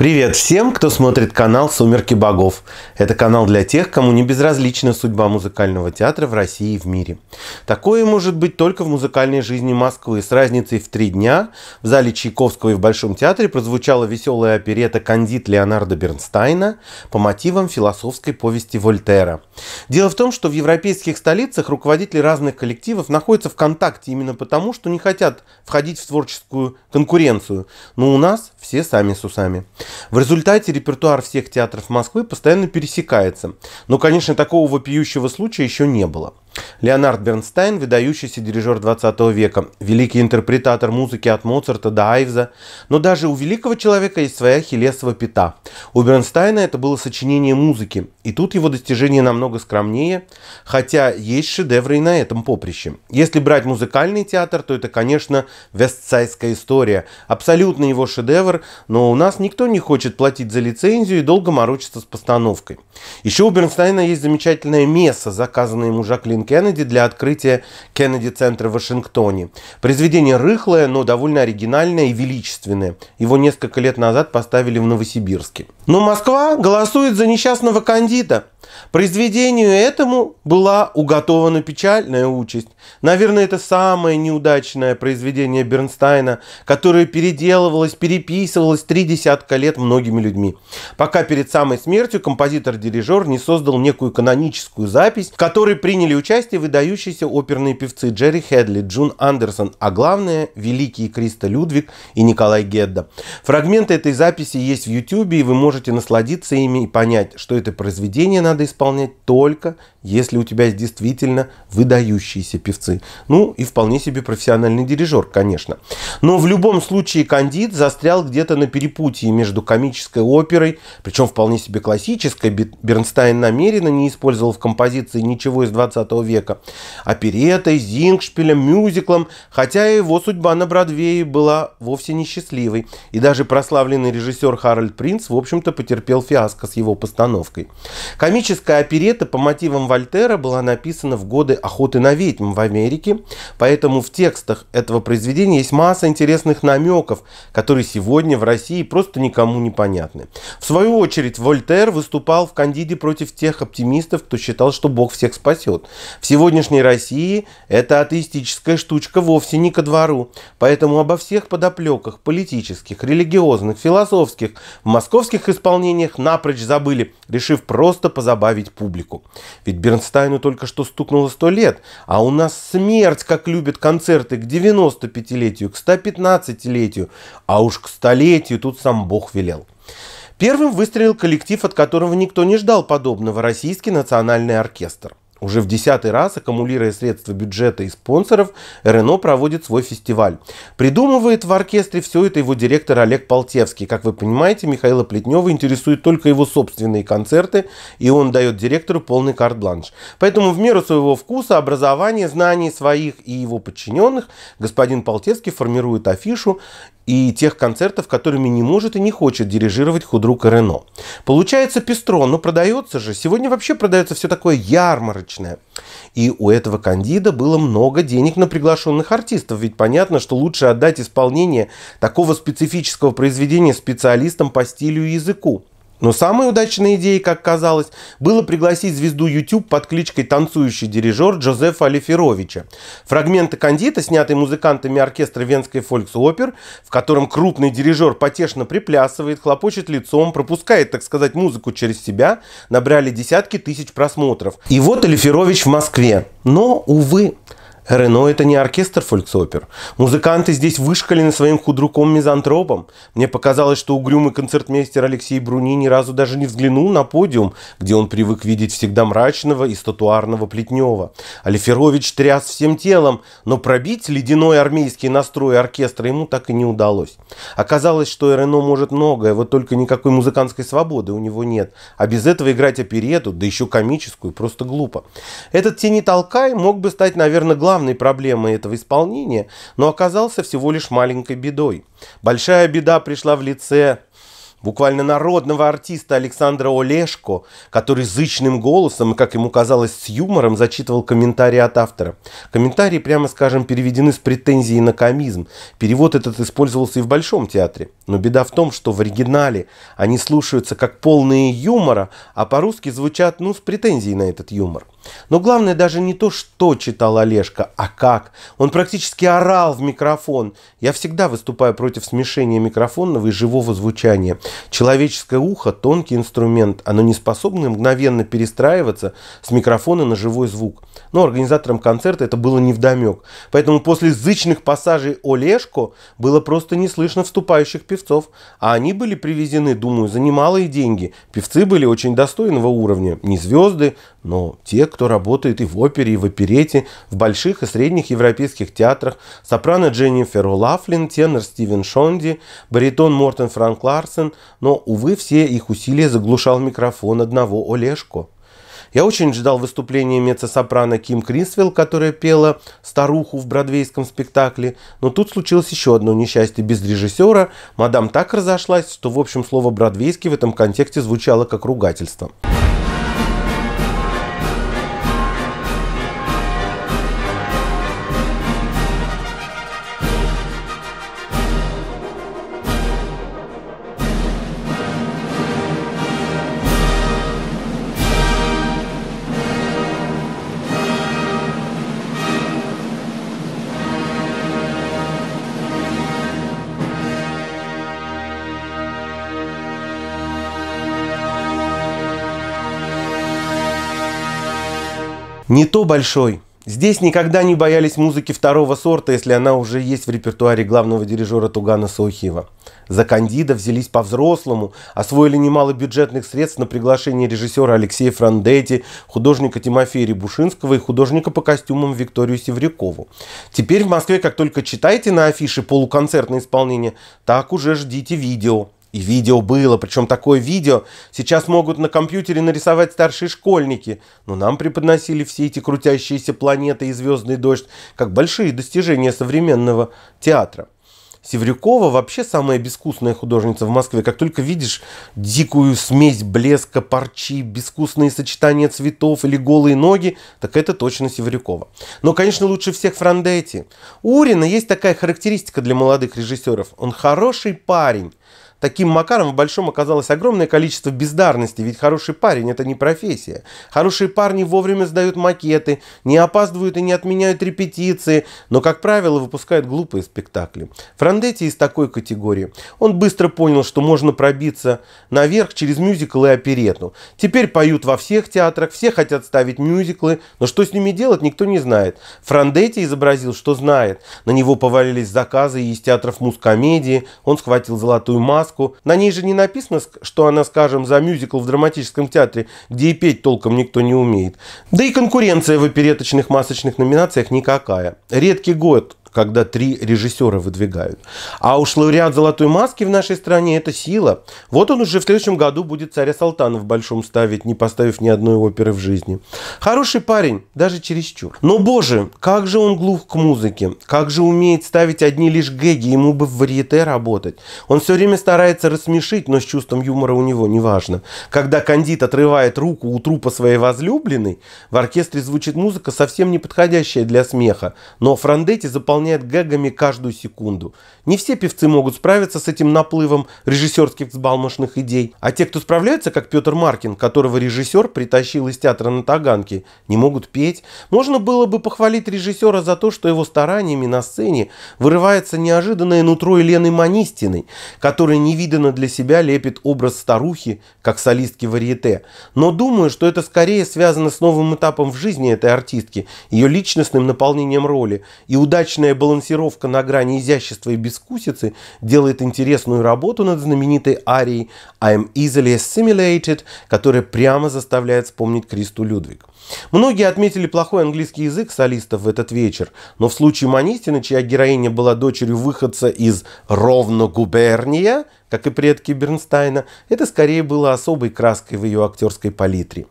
Привет всем, кто смотрит канал «Сумерки богов». Это канал для тех, кому не безразлична судьба музыкального театра в России и в мире. Такое может быть только в музыкальной жизни Москвы. С разницей в три дня в зале Чайковского и в Большом театре прозвучала веселая оперета «Кандид» Леонарда Бернстайна по мотивам философской повести Вольтера – Дело в том, что в европейских столицах руководители разных коллективов находятся в контакте именно потому, что не хотят входить в творческую конкуренцию. Но у нас все сами с усами. В результате репертуар всех театров Москвы постоянно пересекается. Но, конечно, такого вопиющего случая еще не было. Леонард Бернстайн, выдающийся дирижер 20 века, великий интерпретатор музыки от Моцарта до Айвза. Но даже у великого человека есть своя хилесова пята. У Бернстайна это было сочинение музыки, и тут его достижения намного скромнее, хотя есть шедевры и на этом поприще. Если брать музыкальный театр, то это, конечно, вестсайская история. Абсолютно его шедевр, но у нас никто не хочет платить за лицензию и долго морочиться с постановкой. Еще у Бернстайна есть замечательная месса, заказанная ему Жаклин Кеннеди для открытия Кеннеди-центра в Вашингтоне. Произведение рыхлое, но довольно оригинальное и величественное. Его несколько лет назад поставили в Новосибирске. Но Москва голосует за несчастного кандида. Произведению этому была уготована печальная участь. Наверное, это самое неудачное произведение Бернстайна, которое переделывалось, переписывалось три десятка лет многими людьми. Пока перед самой смертью композитор-дирижер не создал некую каноническую запись, в которой приняли участие части выдающиеся оперные певцы Джерри Хедли, Джун Андерсон, а главное – великие Криста Людвиг и Николай Гедда. Фрагменты этой записи есть в YouTube, и вы можете насладиться ими и понять, что это произведение надо исполнять только если у тебя действительно выдающиеся певцы. Ну и вполне себе профессиональный дирижер, конечно. Но в любом случае Кандид застрял где-то на перепутье между комической оперой, причем вполне себе классической, Бернстайн намеренно не использовал в композиции ничего из 20 началу века. Оперетой, зингшпилем, мюзиклом, хотя его судьба на Бродвее была вовсе не счастливой. И даже прославленный режиссер Харальд Принц, в общем-то, потерпел фиаско с его постановкой. Комическая оперета по мотивам Вольтера была написана в годы охоты на ведьм в Америке, поэтому в текстах этого произведения есть масса интересных намеков, которые сегодня в России просто никому не понятны. В свою очередь, Вольтер выступал в «Кандиде» против тех оптимистов, кто считал, что Бог всех спасет. В сегодняшней России эта атеистическая штучка вовсе не ко двору, поэтому обо всех подоплеках политических, религиозных, философских в московских исполнениях напрочь забыли, решив просто позабавить публику. Ведь Бернстайну только что стукнуло сто лет, а у нас смерть, как любят концерты к 95-летию, к 115-летию, а уж к столетию тут сам Бог велел. Первым выстрелил коллектив, от которого никто не ждал подобного, российский национальный оркестр. Уже в десятый раз, аккумулируя средства бюджета и спонсоров, Рено проводит свой фестиваль. Придумывает в оркестре все это его директор Олег Полтевский. Как вы понимаете, Михаила Плетнева интересуют только его собственные концерты, и он дает директору полный карт-бланш. Поэтому в меру своего вкуса, образования, знаний своих и его подчиненных господин Полтевский формирует афишу и тех концертов, которыми не может и не хочет дирижировать худрук Рено. Получается пестро, но продается же. Сегодня вообще продается все такое ярмарочное. И у этого кандида было много денег на приглашенных артистов, ведь понятно, что лучше отдать исполнение такого специфического произведения специалистам по стилю и языку. Но самой удачной идеей, как казалось, было пригласить звезду YouTube под кличкой «Танцующий дирижер» Джозефа Алиферовича. Фрагменты кондита, снятые музыкантами оркестра Венской фольксопер, в котором крупный дирижер потешно приплясывает, хлопочет лицом, пропускает, так сказать, музыку через себя, набрали десятки тысяч просмотров. И вот Алиферович в Москве. Но, увы, Рено – это не оркестр фольксопер. Музыканты здесь вышкалены своим худруком-мизантропом. Мне показалось, что угрюмый концертмейстер Алексей Бруни ни разу даже не взглянул на подиум, где он привык видеть всегда мрачного и статуарного Плетнева. Алиферович тряс всем телом, но пробить ледяной армейский настрой оркестра ему так и не удалось. Оказалось, что Рено может многое, вот только никакой музыкантской свободы у него нет. А без этого играть оперету, да еще комическую, просто глупо. Этот «Тени толкай» мог бы стать, наверное, главным главной проблемой этого исполнения, но оказался всего лишь маленькой бедой. Большая беда пришла в лице буквально народного артиста Александра Олешко, который зычным голосом, как ему казалось, с юмором зачитывал комментарии от автора. Комментарии, прямо скажем, переведены с претензией на комизм. Перевод этот использовался и в Большом театре. Но беда в том, что в оригинале они слушаются как полные юмора, а по-русски звучат, ну, с претензией на этот юмор. Но главное даже не то, что читал Олежка, а как. Он практически орал в микрофон. Я всегда выступаю против смешения микрофонного и живого звучания. Человеческое ухо – тонкий инструмент. Оно не способно мгновенно перестраиваться с микрофона на живой звук. Но организаторам концерта это было невдомек. Поэтому после зычных пассажей Олежко было просто не слышно вступающих певцов. А они были привезены, думаю, за немалые деньги. Певцы были очень достойного уровня. Не звезды, но те, тех, кто работает и в опере, и в оперете, в больших и средних европейских театрах, сопрано Дженнифер Лафлин, тенор Стивен Шонди, баритон Мортен Франк Ларсен, но, увы, все их усилия заглушал микрофон одного Олешко. Я очень ждал выступления меццо-сопрано Ким Крисвелл, которая пела «Старуху» в бродвейском спектакле, но тут случилось еще одно несчастье без режиссера. Мадам так разошлась, что, в общем, слово «бродвейский» в этом контексте звучало как ругательство. Не то большой. Здесь никогда не боялись музыки второго сорта, если она уже есть в репертуаре главного дирижера Тугана Саухиева. За «Кандида» взялись по-взрослому, освоили немало бюджетных средств на приглашение режиссера Алексея Франдетти, художника Тимофея Рябушинского и художника по костюмам Викторию Севрюкову. Теперь в Москве, как только читаете на афише полуконцертное исполнение, так уже ждите видео. И видео было, причем такое видео сейчас могут на компьютере нарисовать старшие школьники. Но нам преподносили все эти крутящиеся планеты и звездный дождь как большие достижения современного театра. Севрюкова вообще самая безвкусная художница в Москве. Как только видишь дикую смесь блеска, парчи, безвкусные сочетания цветов или голые ноги, так это точно Севрюкова. Но, конечно, лучше всех Франдетти. У Урина есть такая характеристика для молодых режиссеров. Он хороший парень, Таким макаром в Большом оказалось огромное количество бездарности, ведь хороший парень – это не профессия. Хорошие парни вовремя сдают макеты, не опаздывают и не отменяют репетиции, но, как правило, выпускают глупые спектакли. Франдетти из такой категории. Он быстро понял, что можно пробиться наверх через мюзикл и оперету. Теперь поют во всех театрах, все хотят ставить мюзиклы, но что с ними делать, никто не знает. Франдетти изобразил, что знает. На него повалились заказы из театров мускомедии, он схватил золотую маску, маску. На ней же не написано, что она, скажем, за мюзикл в драматическом театре, где и петь толком никто не умеет. Да и конкуренция в опереточных масочных номинациях никакая. Редкий год, когда три режиссера выдвигают. А уж лауреат «Золотой маски» в нашей стране – это сила. Вот он уже в следующем году будет «Царя Салтана» в Большом ставить, не поставив ни одной оперы в жизни. Хороший парень, даже чересчур. Но, боже, как же он глух к музыке, как же умеет ставить одни лишь гэги, ему бы в варьете работать. Он все время старается рассмешить, но с чувством юмора у него неважно. Когда кандид отрывает руку у трупа своей возлюбленной, в оркестре звучит музыка, совсем не подходящая для смеха, но Франдетти заполняет наполняет гэгами каждую секунду. Не все певцы могут справиться с этим наплывом режиссерских взбалмошных идей, а те, кто справляется, как Петр Маркин, которого режиссер притащил из театра на Таганке, не могут петь. Можно было бы похвалить режиссера за то, что его стараниями на сцене вырывается неожиданное нутро Елены Манистиной, которая невиданно для себя лепит образ старухи, как солистки варьете. Но думаю, что это скорее связано с новым этапом в жизни этой артистки, ее личностным наполнением роли и удачное Точная балансировка на грани изящества и бескусицы делает интересную работу над знаменитой арией «I'm easily assimilated», которая прямо заставляет вспомнить Кристу Людвиг. Многие отметили плохой английский язык солистов в этот вечер, но в случае Манистина, чья героиня была дочерью выходца из «Ровно губерния», как и предки Бернстайна, это скорее было особой краской в ее актерской палитре.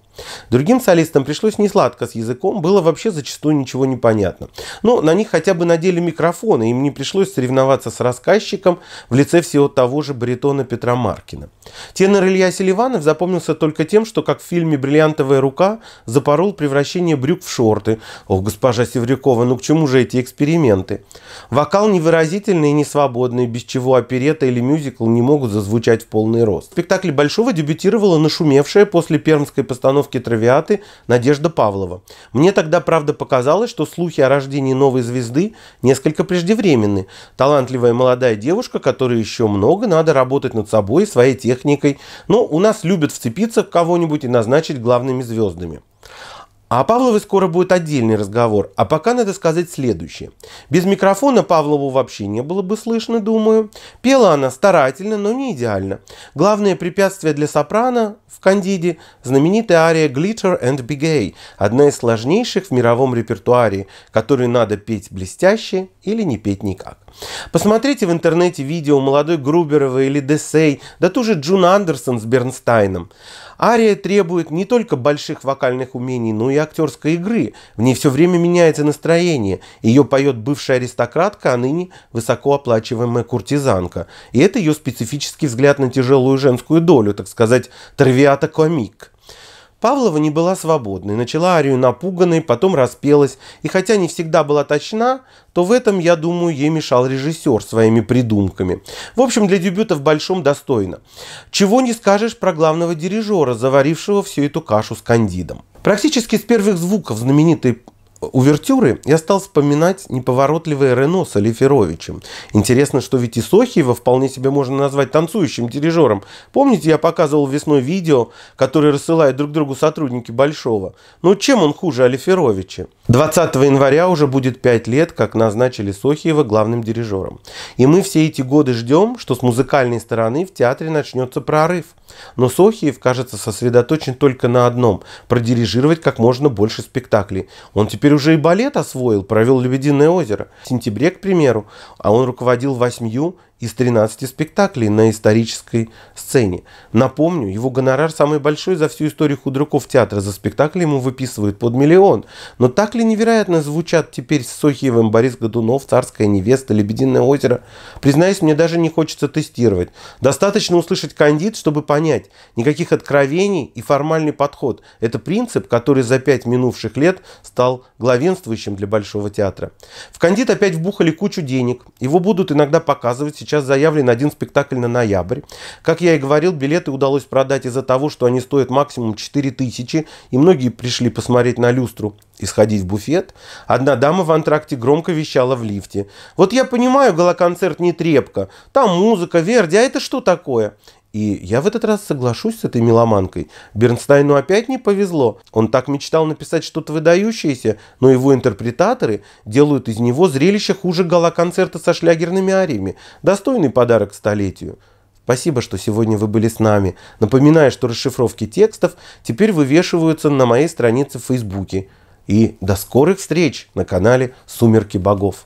Другим солистам пришлось несладко с языком, было вообще зачастую ничего не понятно. Но на них хотя бы надели микрофоны, им не пришлось соревноваться с рассказчиком в лице всего того же баритона Петра Маркина. Тенор Илья Селиванов запомнился только тем, что, как в фильме «Бриллиантовая рука», запорол запорол превращение брюк в шорты. Ох, госпожа Севрюкова, ну к чему же эти эксперименты? Вокал невыразительный и несвободный, без чего оперета или мюзикл не могут зазвучать в полный рост. В спектакле Большого дебютировала нашумевшая после пермской постановки «Травиаты» Надежда Павлова. Мне тогда, правда, показалось, что слухи о рождении новой звезды несколько преждевременны. Талантливая молодая девушка, которой еще много, надо работать над собой, своей техникой. Но ну, у нас любят вцепиться в кого-нибудь и назначить главными звездами. А о Павловой скоро будет отдельный разговор, а пока надо сказать следующее. Без микрофона Павлову вообще не было бы слышно, думаю. Пела она старательно, но не идеально. Главное препятствие для сопрано в «Кандиде» – знаменитая ария «Glitter and Big A», одна из сложнейших в мировом репертуаре, которую надо петь блестяще или не петь никак. Посмотрите в интернете видео молодой Груберовой или Десей, да ту же Джун Андерсон с Бернстайном. Ария требует не только больших вокальных умений, но и актерской игры. В ней все время меняется настроение. Ее поет бывшая аристократка, а ныне высокооплачиваемая куртизанка. И это ее специфический взгляд на тяжелую женскую долю, так сказать, травиата-комик. Павлова не была свободной, начала арию напуганной, потом распелась, и хотя не всегда была точна, то в этом, я думаю, ей мешал режиссер своими придумками. В общем, для дебюта в большом достойно. Чего не скажешь про главного дирижера, заварившего всю эту кашу с кандидом. Практически с первых звуков знаменитой увертюры я стал вспоминать неповоротливое Рено с Алиферовичем. Интересно, что ведь и Сохиева вполне себе можно назвать танцующим дирижером. Помните, я показывал весной видео, которые рассылают друг другу сотрудники Большого? Но ну, чем он хуже Алиферовича? 20 января уже будет 5 лет, как назначили Сохиева главным дирижером. И мы все эти годы ждем, что с музыкальной стороны в театре начнется прорыв. Но Сохиев, кажется, сосредоточен только на одном – продирижировать как можно больше спектаклей. Он теперь уже и балет освоил, провел «Лебединое озеро». В сентябре, к примеру, а он руководил восьмью из 13 спектаклей на исторической сцене. Напомню, его гонорар самый большой за всю историю худруков театра. За спектакль ему выписывают под миллион. Но так ли невероятно звучат теперь с Сохиевым Борис Годунов, «Царская невеста», «Лебединое озеро»? Признаюсь, мне даже не хочется тестировать. Достаточно услышать кандид, чтобы понять. Никаких откровений и формальный подход. Это принцип, который за пять минувших лет стал главенствующим для Большого театра. В кандид опять вбухали кучу денег. Его будут иногда показывать Сейчас заявлен один спектакль на ноябрь. Как я и говорил, билеты удалось продать из-за того, что они стоят максимум 4 тысячи, и многие пришли посмотреть на люстру и сходить в буфет. Одна дама в антракте громко вещала в лифте. Вот я понимаю, голоконцерт не трепка. Там музыка, верди, а это что такое? И я в этот раз соглашусь с этой меломанкой. Бернстайну опять не повезло. Он так мечтал написать что-то выдающееся, но его интерпретаторы делают из него зрелище хуже гала-концерта со шлягерными ариями. Достойный подарок столетию. Спасибо, что сегодня вы были с нами. Напоминаю, что расшифровки текстов теперь вывешиваются на моей странице в Фейсбуке. И до скорых встреч на канале «Сумерки богов».